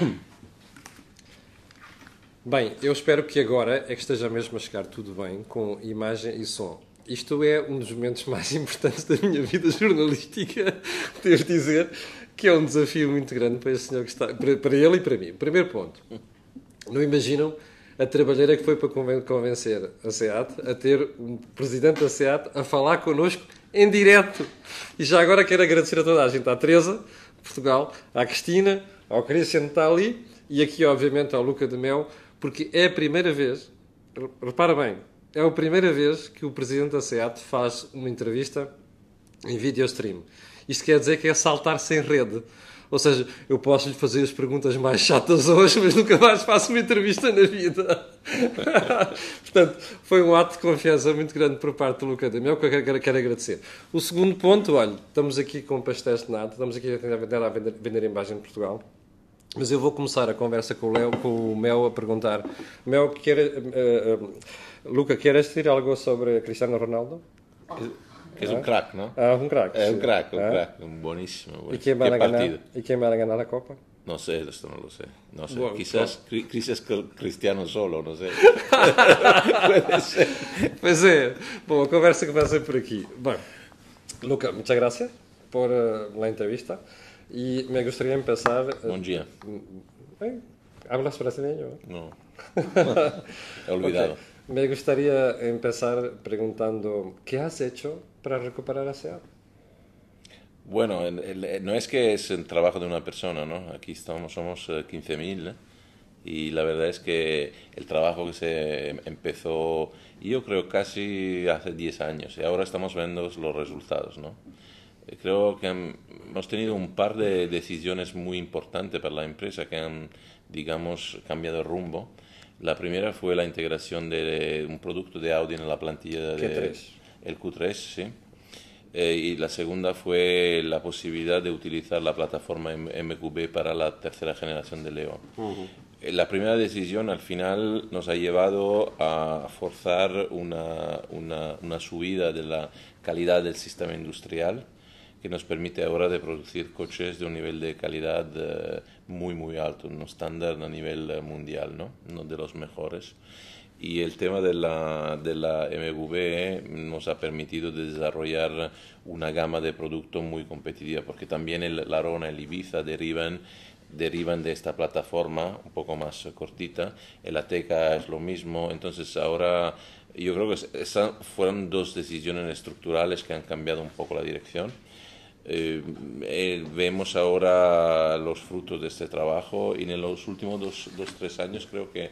Bem, eu espero que agora é que esteja mesmo a chegar tudo bem com imagem e som. Isto é um dos momentos mais importantes da minha vida jornalística, devo dizer, que é um desafio muito grande para este senhor que está, para, ele e para mim. Primeiro ponto, não imaginam a trabalheira que foi para convencer a SEAT a ter um presidente da SEAT a falar connosco em direto. E já agora quero agradecer a toda a gente, à Teresa, Portugal, à Cristina, ao Christian ali e aqui, obviamente, ao Luca de Mel, porque é a primeira vez, repara bem, é a primeira vez que o presidente da SEAT faz uma entrevista em video stream. Isto quer dizer que é saltar sem rede. Ou seja, eu posso lhe fazer as perguntas mais chatas hoje, mas nunca mais faço uma entrevista na vida. Portanto, foi um ato de confiança muito grande por parte do Luca Damião, que eu quero, quero, agradecer. O segundo ponto, olha, estamos aqui com pastéis de nada, estamos aqui a tentar vender, a vender, vender de Portugal. Mas eu vou começar a conversa com o, com o Mel a perguntar: Mel, quer, uh, uh, Luca, queres dizer algo sobre Cristiano Ronaldo? Que é um ah? craque, não? Ah, um craque. É um craque, um ah. craque. Um boníssimo E quem vai ganhar? E quem vai ganhar a Copa? Não sei, isto não lo sei. Não sei. quizás, claro. Então- quizás Cristiano solo, não sei. Pode ser. Pois é. Bom, a conversa começa por aqui. Bom, Luca, muitas graças por uh, eh, a entrevista. Y me gustaría empezar... Eh, Buen día. Eh, ¿Hablas brasileño? No. He olvidado. Me gustaría empezar preguntando, ¿qué has hecho para recuperar sea Bueno, eh, no es que es el trabajo de una persona, ¿no? Aquí estamos, somos 15.000 y la verdad es que el trabajo que se em, empezó, yo creo casi hace 10 años y ahora estamos viendo los resultados, ¿no? Creo que hemos tenido un par de decisiones muy importantes para la empresa que han, digamos, cambiado el rumbo. La primera fue la integración de un producto de Audi en la plantilla de Q3. el Q3, sí. Eh, y la segunda fue la posibilidad de utilizar la plataforma MQB para la tercera generación de Leo. La primera decisión al final nos ha llevado a forzar una, una subida de la calidad del sistema industrial que nos permite ahora de producir coches de un nivel de calidad eh, muy muy alto, un estándar a nivel eh, mundial, ¿no? Uno de los mejores. Y el tema de la, de la nos ha permitido desarrollar una gama de productos muy competitiva, porque también el, la y el Ibiza derivan derivan de esta plataforma un poco más cortita. El Ateca es lo mismo. Entonces ahora yo creo que esas fueron dos decisiones estructurales que han cambiado un poco la dirección. Eh, eh, vemos ahora los frutos de este trabajo y en los últimos dos, dos tres años creo que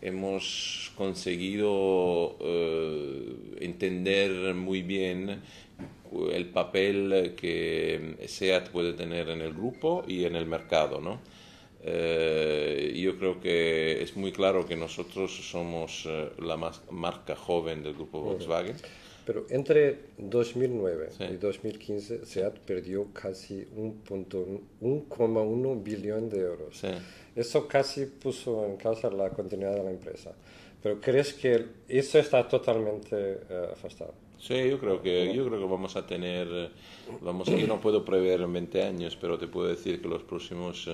hemos conseguido eh, entender muy bien el papel que SEAT puede tener en el grupo y en el mercado. yo creo que es muy claro que nosotros somos la marca joven del grupo Volkswagen. Pero entre 2009 y 2015 SEAT perdió casi 1,1 billón de euros. Eso casi puso en causa la continuidad de la empresa. Pero ¿crees que eso está totalmente eh, afastado? Sí, yo creo que yo creo que vamos a tener vamos yo no puedo prever en 20 años, pero te puedo decir que los próximos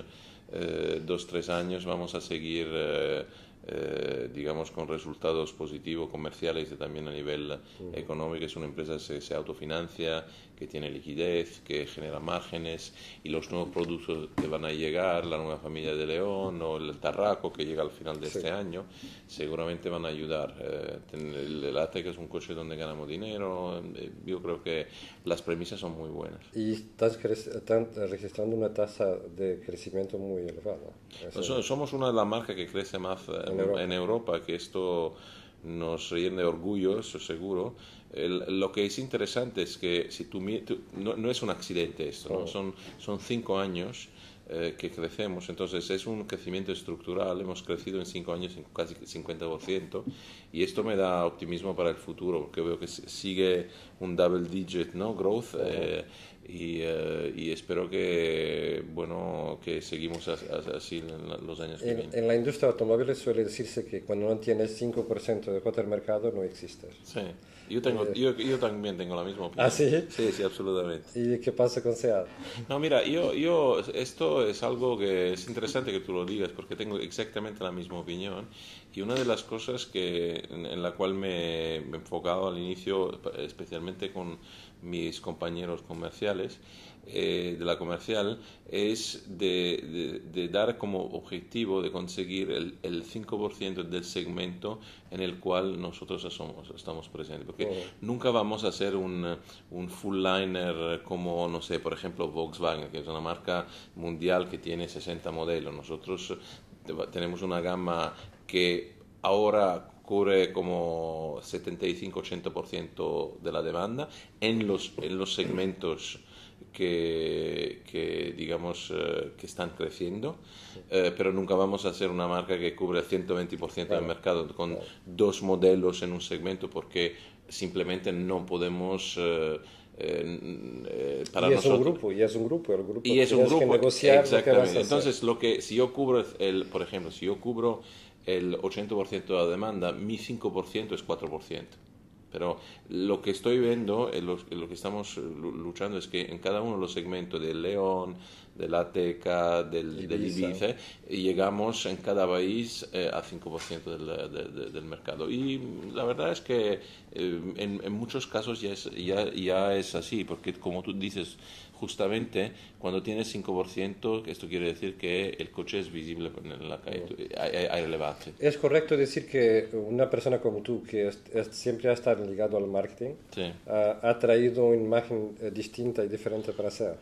2-3 eh, tres años vamos a seguir eh, eh, digamos, con resultados positivos comerciales y también a nivel económico. Es una empresa que se autofinancia que tiene liquidez, que genera márgenes y los nuevos productos que van a llegar, la nueva familia de León o el Tarraco que llega al final de este año, seguramente van a ayudar. Eh, el ATEC es un coche donde ganamos dinero, eh, yo creo que las premisas son muy buenas. Y estás registrando una tasa de crecimiento muy elevada. Somos una de las marcas que crece más eh, en, Europa, que esto nos llena de orgullo, eso seguro. lo que es interesante es que si no, es un accidente esto, oh. son cinco años eh, que crecemos. Entonces es un crecimiento estructural, hemos crecido en cinco años en casi 50% y esto me da optimismo para el futuro, porque veo que sigue un double digit ¿no? growth eh, eh, y, espero que, bueno, que seguimos así en los años que en, vienen. En la industria automóviles suele decirse que cuando no tienes 5% de cuota del mercado no existes. Sí. Yo, tengo, eh. yo, yo, también tengo la misma opinión. ¿Ah, sí? Sí, sí, absolutamente. ¿Y qué pasa con Seattle? No, mira, yo, yo, esto es algo que es interesante que tú lo digas, porque tengo exactamente la misma opinión. Y una de las cosas que, en, la cual me, he enfocado al inicio, especialmente con mis compañeros comerciales eh, de la comercial es de, dar como objetivo de conseguir el, 5% del segmento en el cual nosotros somos, estamos presentes. Porque oh. nunca vamos a ser un, un, full liner como, no sé, por ejemplo, Volkswagen, que es una marca mundial que tiene 60 modelos. Nosotros eh, tenemos una gama que ahora cubre como 75-80% de la demanda en los, en los segmentos que, que digamos eh, que están creciendo, eh, pero nunca vamos a ser una marca que cubre el 120% del mercado con dos modelos en un segmento porque simplemente no podemos... Eh, para es nosotros. un grupo y es un grupo el grupo y es que negociar exactamente entonces lo que si yo cubro el por ejemplo si yo cubro el 80% de la demanda, mi 5% es 4%. Pero lo que estoy viendo, eh, lo, que estamos luchando es que en cada uno de los segmentos del León, de la Teca, del, ATK, del y llegamos en cada país eh, a al 5% del, del, mercado. Y la verdad es que eh, en, muchos casos ya es, ya, es así, porque como tú dices, justamente cuando tienes 5%, esto quiere decir que el coche es visible en la calle, hay, relevancia. relevante. Es correcto decir que una persona como tú, que siempre ha estado ligado al marketing, ha, ha traído una imagen eh, distinta y diferente para hacer.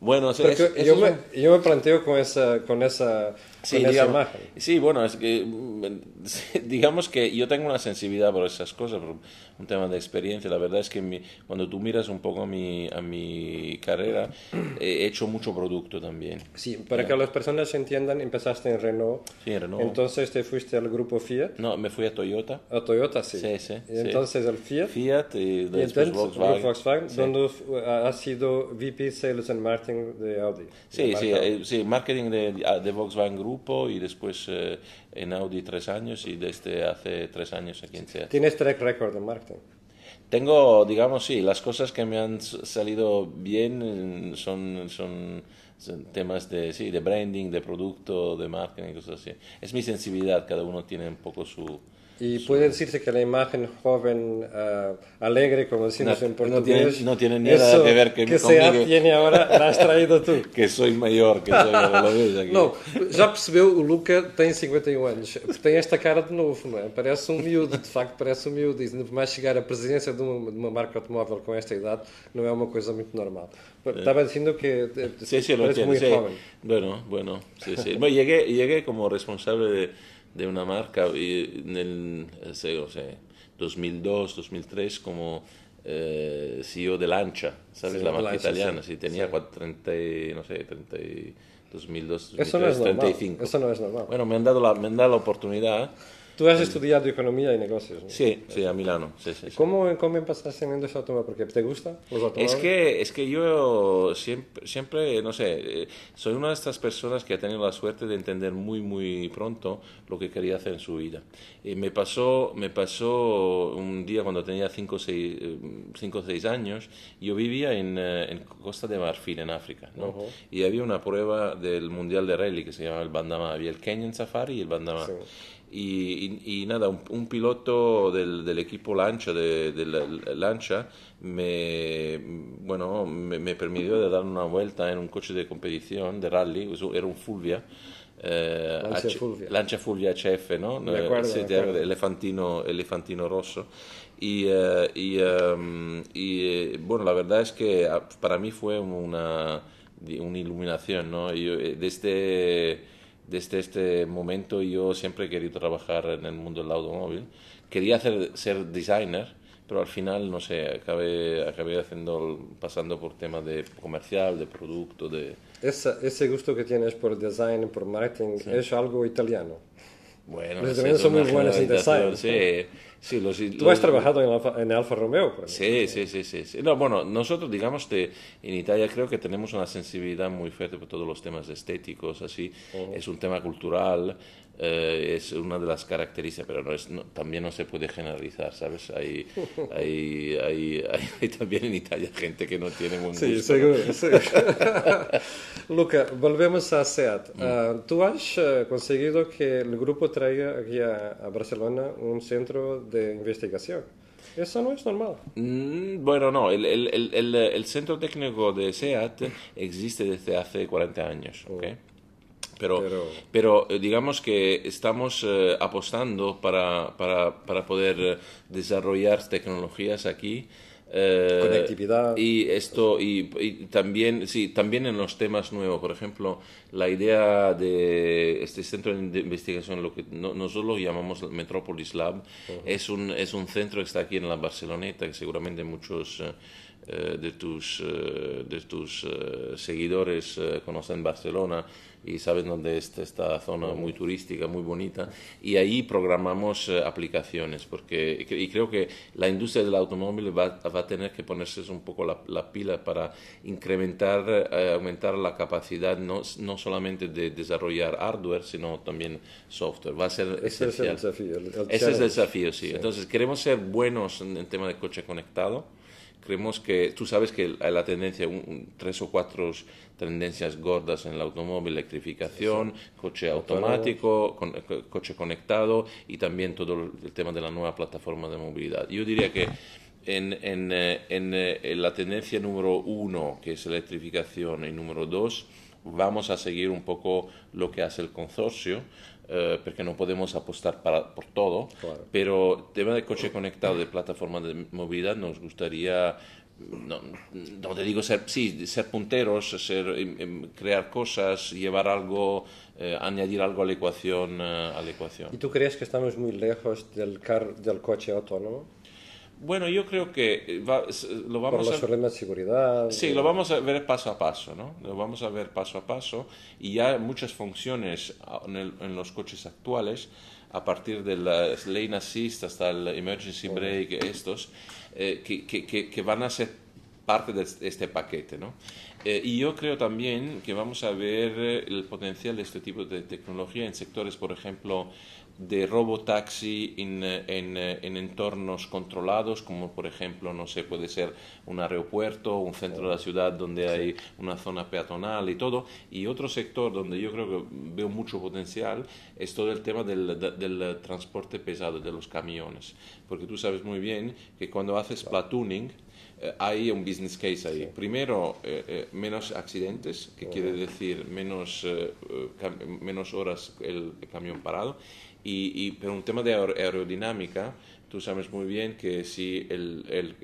Bueno, es, yo, me, yo, me, planteo con esa, con esa sí, digamos, Sí, bueno, es que mm, digamos que yo tengo una sensibilidad por esas cosas, por un tema de experiencia. La verdad es que cuando tú miras un poco a mi, a mi carrera, he hecho mucho producto también. Sí, para que las personas entiendan, empezaste en Renault. Sí, en Renault. Entonces te fuiste al grupo Fiat. No, me fui a Toyota. A Toyota, sí. Sí, sí. entonces al Fiat. Fiat y, y Volkswagen. donde has sido VP Sales and Marketing de Audi. Sí, sí, eh, sí, marketing de, de Volkswagen Group y después eh, en Audi tres años y desde hace tres años aquí en Seattle. ¿Tienes track record en marketing? Tengo, digamos, sí, las cosas que me han salido bien mm, son, son, temas de, sí, de branding, de producto, de marketing, cosas así. Es mi sensibilidad, cada uno tiene un poco su, Y puede decirse que la imagen joven, uh, alegre, como decimos no, en portugués, no tiene, no tiene nada que ver que, que conmigo. se tiene ahora, la has traído tú. que soy mayor, que soy holandesa. Não, já percebeu, o Luca tem 51 anos, tem esta cara de novo, não é? Parece um miúdo, de facto parece um miúdo. E mais chegar à presidência de uma, de marca automóvel com esta idade não é uma coisa muito normal. Estaba diciendo que eh, sí, sí, lo parece entiendo, muy sí. joven. Bueno, bueno, sí, sí. Bueno, llegué, llegué como responsable de de una marca y en el no sé, 2002, 2003 como CEO de Lancia, ¿sabes? la marca italiana, sí, tenía 30, no sé, 30, 2002, 35. Eso no es normal. Bueno, me han dado la, me han dado la oportunidad Tú has estudiado economía y negocios, ¿no? Sí, sí, a Milano. Sí, sí, ¿Cómo, ¿Cómo empezaste en esa toma? Porque te gusta los Es que, es que yo siempre, siempre, no sé, eh, soy una de estas personas que ha tenido la suerte de entender muy, muy pronto lo que quería hacer en su vida. Y eh, me, pasó, me pasó un día cuando tenía 5 o 6 años, yo vivía eh, en, Costa de Marfil, en África, ¿no? y había una prueba del Mundial de Rally que se llamaba el Bandama. Había el Kenyan Safari y el Bandama. Y, y, nada, un, piloto del, equipo Lancha, de, Lancha, me, bueno, me, permitió de dar una vuelta en un coche de competición, de rally, era un Fulvia. Eh, Lancia, Fulvia. HF, ¿no? Elefantino, rosso. Y, eh, y, em, eh, bueno, la verdad es que ah, para mí fue una, iluminación, ¿no? Yo, desde eh, este, desde este momento yo siempre he querido trabajar en el mundo del automóvil. Quería hacer, ser designer, pero al final, no sé, acabé, acabé haciendo, pasando por tema de comercial, de producto, de... ese gusto que tienes por design, por marketing, es algo italiano. Bueno, los son muy buenos en Sí, Tú has trabajado en Alfa, Romeo, sí, sí, sí, sí, No, bueno, nosotros, digamos, que en Italia creo que tenemos una sensibilidad muy fuerte por todos los temas estéticos, así. Es un tema cultural, eh, es una de las características, pero también no se puede generalizar, ¿sabes? Hay, hay, hay, hay, también en Italia gente que no tiene un Sí, seguro. Luca, volvemos a SEAT. Mm. Ah, Tú has eh, conseguido que el grupo traiga aquí a, a Barcelona un centro de investigación. Eso no es normal. Mm, bueno, no. El, el, el, centro técnico de SEAT existe desde hace 40 años. Oh. ¿okay? Pero, pero, eh, digamos que estamos eh, apostando para, para, para, poder eh, desarrollar tecnologías aquí eh, Conectividad. Y esto, y, también, sí, también en los temas nuevos, por ejemplo, la idea de este centro de investigación, lo que no, nosotros lo llamamos Metropolis Lab, es, un, es un centro que está aquí en la Barceloneta, que seguramente muchos eh, eh, de tus, eh, eh, seguidores conocen Barcelona y saben dónde está esta zona muy turística, muy bonita, y ahí programamos aplicaciones, porque y creo que la industria del automóvil va, a tener que ponerse un poco la, pila para incrementar, aumentar la capacidad no, solamente de desarrollar hardware, sino también software. Va Ese es el desafío. Ese es el desafío, sí. Entonces, queremos ser buenos en el tema de coche conectado creemos que tú sabes que la tendencia, tres o cuatro tendencias gordas en el automóvil, electrificación, coche automático, eh, coche conectado y también todo el tema de la nueva plataforma de movilidad. Yo diría que en, en eh, eh, la tendencia número uno, que es electrificación, y número dos, vamos a seguir un poco lo que hace el consorcio, eh, porque no podemos apostar por todo, pero tema del coche conectado, de plataforma de movilidad, nos gustaría no, no, te digo ser, sí, ser punteros, ser, em, em, crear cosas, llevar algo, eh, añadir algo a la, ecuación, eh, a la ecuación. ¿Y tú crees que estamos muy lejos del, car del coche autónomo? Bueno, yo creo que eh, lo vamos a... problemas de seguridad. Sí, eh. lo vamos a ver paso a paso, ¿no? Lo vamos a ver paso a paso y ya muchas funciones ah, en, los coches actuales, a partir de la lane assist hasta el emergency brake, estos, eh, que, que, van a ser parte de este, este paquete, ¿no? y yo creo también que vamos a ver el potencial de este tipo de tecnología en sectores, por ejemplo, de robotaxi en, en, entornos controlados, como por ejemplo, no sé, puede ser un aeropuerto, un centro de la ciudad donde hay una zona peatonal y todo. Y otro sector donde yo creo que veo mucho potencial es todo el tema del, transporte pesado, de los camiones. Porque tú sabes muy bien que cuando haces platooning, eh, hay un business case ahí. Primero, eh, eh, menos accidentes, que quiere decir menos horas el camión parado. Y, y pero un tema de aerodinámica, tú sabes muy bien que si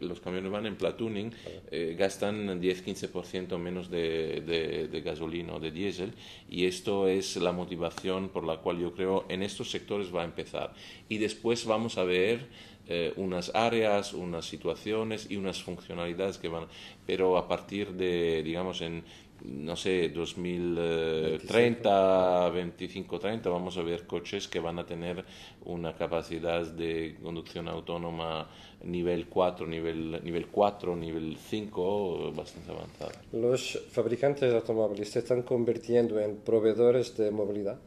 los camiones van en platooning, eh, gastan 10-15% menos de, de, de, gasolina o de diésel, y esto es la motivación por la cual yo creo en estos sectores va a empezar. Y después vamos a ver eh, unas áreas, unas situaciones y unas funcionalidades que van, pero a partir de, digamos, en no sé, 2030, 25, 30, vamos a ver coches que van a tener una capacidad de conducción autónoma nivel 4, nivel, nivel 4, nivel 5 bastante avanzada. ¿Los fabricantes de automóviles se están convirtiendo en proveedores de movilidad?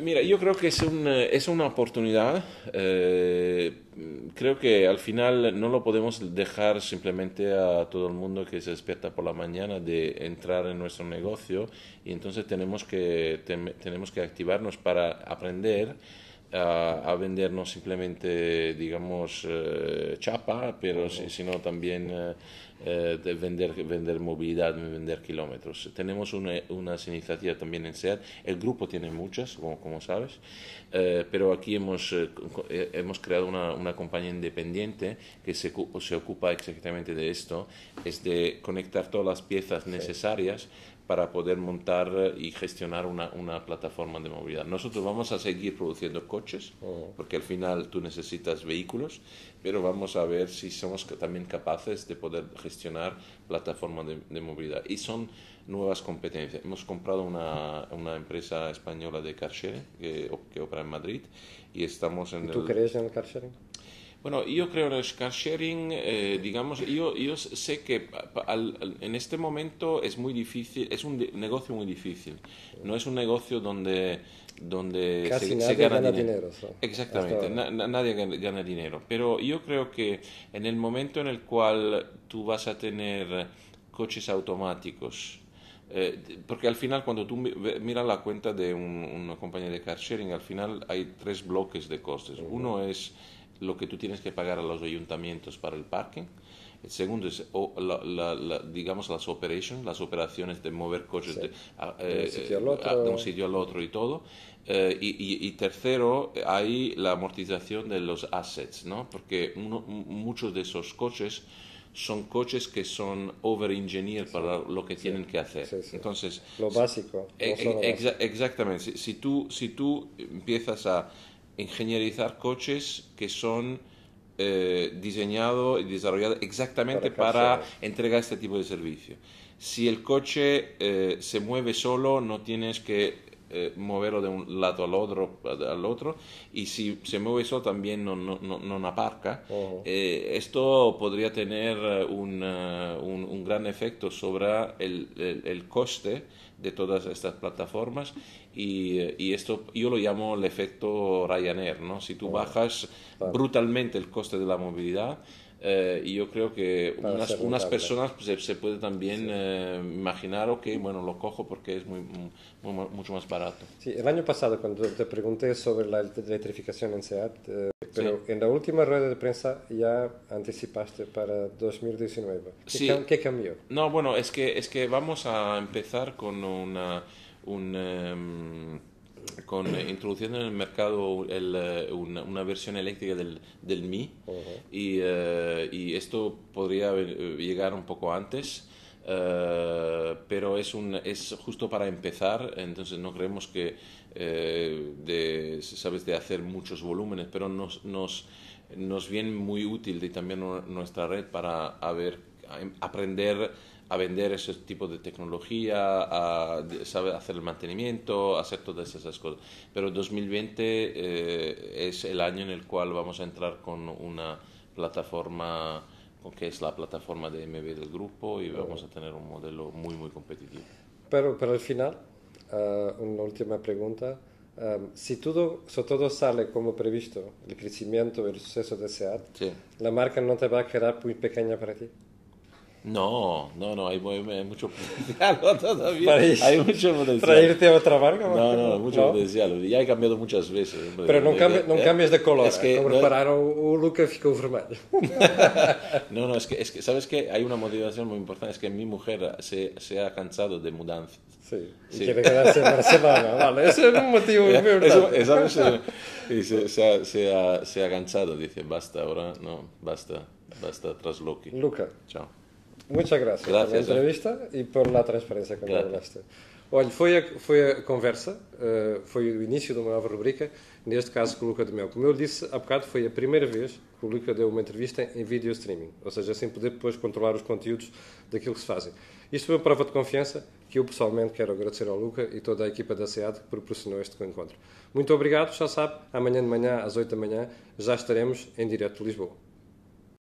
Mira, yo creo que es, un, eh, es una oportunidad. Eh, creo que al final no lo podemos dejar simplemente a todo el mundo que se despierta por la mañana de entrar en nuestro negocio y entonces tenemos que, tenemos que activarnos para aprender. A, a, vender no simplemente, digamos, eh, chapa, pero sino también eh, de vender, vender movilidad, vender kilómetros. Tenemos una, unas iniciativas también en SEAT, el grupo tiene muchas, como, como sabes, eh, pero aquí hemos, eh, hemos creado una, una, compañía independiente que se, se ocupa exactamente de esto, es de conectar todas las piezas necesarias para poder montar y gestionar una, una, plataforma de movilidad. Nosotros vamos a seguir produciendo coches, mm. porque al final tú necesitas vehículos, pero vamos a ver si somos también capaces de poder gestionar plataformas de, movilidad. Y son nuevas competencias. Hemos comprado una, una empresa española de car que, opera en Madrid y estamos en... ¿Y ¿Tú crees en el car bueno, yo creo en el car sharing, eh, digamos, yo, yo sé que en este momento es muy difícil, es un negocio muy difícil. No es un negocio donde, donde se, nadie gana, dinero. Exactamente, nadie gana, dinero. Pero yo creo que en el momento en el cual tú vas a tener coches automáticos, eh, porque al final cuando tú miras la cuenta de una compañía de car sharing, al final hay tres bloques de costes. Uno es lo que tú tienes que pagar a los ayuntamientos para el parking. El segundo es, o, digamos, las operations, las operaciones de mover coches eh, de, un sitio al otro y todo. Eh, y, tercero, hay la amortización de los assets, ¿no? Porque uno, muchos de esos coches son coches que son over-engineer para lo que tienen que hacer. Entonces, lo eh, básico. Exactamente. si, tú, si tú empiezas a ingenierizar coches que son eh, diseñados y desarrollados exactamente para, entregar este tipo de servicio. Si el coche eh, se mueve solo, no tienes que eh, moverlo de un lado al otro, al otro y si se mueve solo también no, aparca. Oh. esto podría tener un, gran efecto sobre el coste de todas estas plataformas y, esto yo lo llamo el efecto Ryanair, ¿no? Si tú bajas brutalmente el coste de la movilidad, eh, y yo creo que unas, unas, personas pues, se, se puede también eh, imaginar, ok, bueno, lo cojo porque es muy, mucho más barato. Sí, el año pasado cuando te pregunté sobre la electrificación en SEAT, eh, pero en la última rueda de prensa ya anticipaste para 2019. ¿Qué, ¿Qué, cambió? No, bueno, es que, es que vamos a empezar con una... Un, em, con, eh, introduciendo en el mercado el, eh, una, versión eléctrica del, del Mi y, eh, y, esto podría llegar un poco antes. pero es, un, es justo para empezar, entonces no creemos que, eh, de, sabes, de hacer muchos volúmenes, pero nos, nos, nos viene muy útil de también nuestra red para aprender a vender ese tipo de tecnología, a hacer el mantenimiento, hacer todas esas cosas. Pero 2020 eh, es el año en el cual vamos a entrar con una plataforma que es la plataforma de MB del grupo y vamos a tener un modelo muy muy competitivo. Pero, para al final, eh, una última pregunta. Em, si todo, todo sale como previsto, el crecimiento, el suceso de SEAT, la marca no te va a quedar muy pequeña para ti. No, no, no, hay, mucho potencial todavía. hay mucho potencial. ¿Traerte a otra marca? No, no, mucho potencial. Ya he cambiado muchas veces. Pero no, eh, eh, cambies de color. que, repararon, Luca ficou vermelho. no, no, es que, es que, ¿sabes qué? Hay una motivación muy importante. Es que mi mujer se, se ha cansado de mudanzas. Sí, Y quiere quedarse en Barcelona. Vale, ese es un motivo muy importante. y se, se, ha, se, ha, cansado. Dice, basta, ahora no, basta, basta, tras Loki. Luca. Chao. Muchas gracias, gracias por la eh. entrevista eh. y por la transparencia que me hablaste. Olha, foi a, foi a conversa, uh, eh, foi o início de uma nova rubrica, neste caso com o Luca de Mel. Como eu disse há bocado, foi a primeira vez que o Luca deu uma entrevista em video streaming, ou seja, sem poder depois controlar os conteúdos daquilo que se fazem. Isto foi uma prova de confiança que eu pessoalmente quero agradecer ao Luca e toda a equipa da SEAD que proporcionou este encontro. Muito obrigado, já sabe, amanhã de manhã, às 8 da manhã, já estaremos em direto de Lisboa.